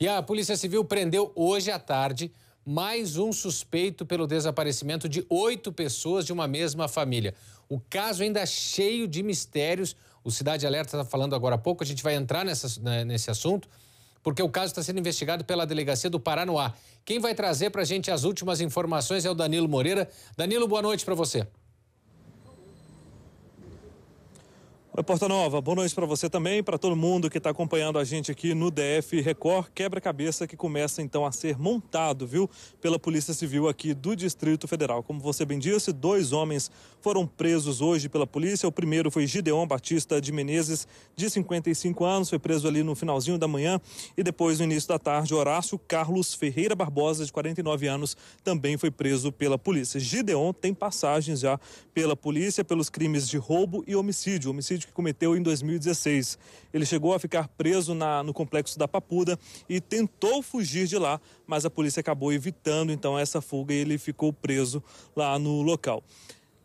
E a Polícia Civil prendeu hoje à tarde mais um suspeito pelo desaparecimento de oito pessoas de uma mesma família. O caso ainda é cheio de mistérios. O Cidade Alerta está falando agora há pouco, a gente vai entrar nessa, né, nesse assunto, porque o caso está sendo investigado pela Delegacia do Paranoá. Quem vai trazer para a gente as últimas informações é o Danilo Moreira. Danilo, boa noite para você. Oi, Porta Nova, boa noite para você também, para todo mundo que está acompanhando a gente aqui no DF Record. Quebra-cabeça que começa então a ser montado, viu, pela Polícia Civil aqui do Distrito Federal. Como você bem disse, dois homens foram presos hoje pela polícia. O primeiro foi Gideon Batista de Menezes, de 55 anos, foi preso ali no finalzinho da manhã. E depois, no início da tarde, Horácio Carlos Ferreira Barbosa, de 49 anos, também foi preso pela polícia. Gideon tem passagens já pela polícia pelos crimes de roubo e homicídio. Homicídio que cometeu em 2016. Ele chegou a ficar preso na, no complexo da Papuda e tentou fugir de lá, mas a polícia acabou evitando então essa fuga e ele ficou preso lá no local.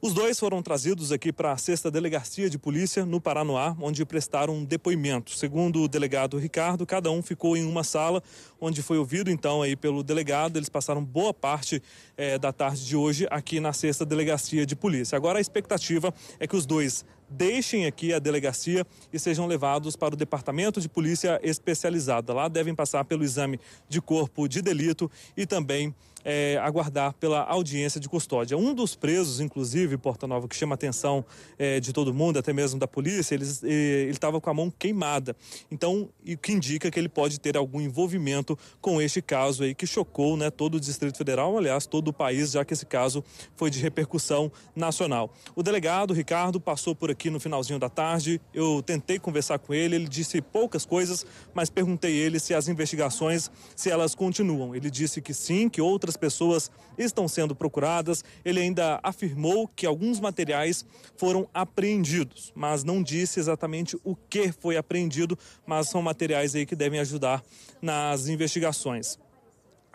Os dois foram trazidos aqui para a sexta delegacia de polícia no Paranoá, onde prestaram depoimento. Segundo o delegado Ricardo, cada um ficou em uma sala, onde foi ouvido então aí pelo delegado. Eles passaram boa parte eh, da tarde de hoje aqui na sexta delegacia de polícia. Agora a expectativa é que os dois deixem aqui a delegacia e sejam levados para o Departamento de Polícia Especializada. Lá devem passar pelo exame de corpo de delito e também é, aguardar pela audiência de custódia. Um dos presos, inclusive, Porta Nova, que chama a atenção é, de todo mundo, até mesmo da polícia, eles, ele estava com a mão queimada. Então, o que indica que ele pode ter algum envolvimento com este caso aí que chocou né, todo o Distrito Federal, aliás, todo o país, já que esse caso foi de repercussão nacional. O delegado Ricardo passou por aqui aqui no finalzinho da tarde. Eu tentei conversar com ele, ele disse poucas coisas, mas perguntei ele se as investigações, se elas continuam. Ele disse que sim, que outras pessoas estão sendo procuradas. Ele ainda afirmou que alguns materiais foram apreendidos, mas não disse exatamente o que foi apreendido, mas são materiais aí que devem ajudar nas investigações.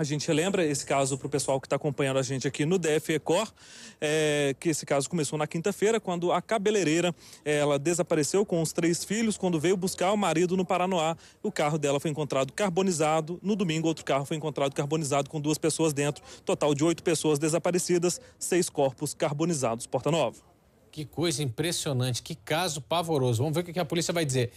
A gente lembra esse caso para o pessoal que está acompanhando a gente aqui no DF Ecor, é, que esse caso começou na quinta-feira, quando a cabeleireira ela desapareceu com os três filhos quando veio buscar o marido no Paranoá. O carro dela foi encontrado carbonizado. No domingo, outro carro foi encontrado carbonizado com duas pessoas dentro. Total de oito pessoas desaparecidas, seis corpos carbonizados. Porta Nova. Que coisa impressionante, que caso pavoroso. Vamos ver o que a polícia vai dizer.